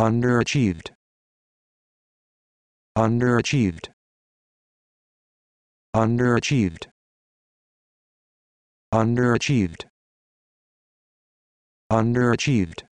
underachieved underachieved underachieved underachieved underachieved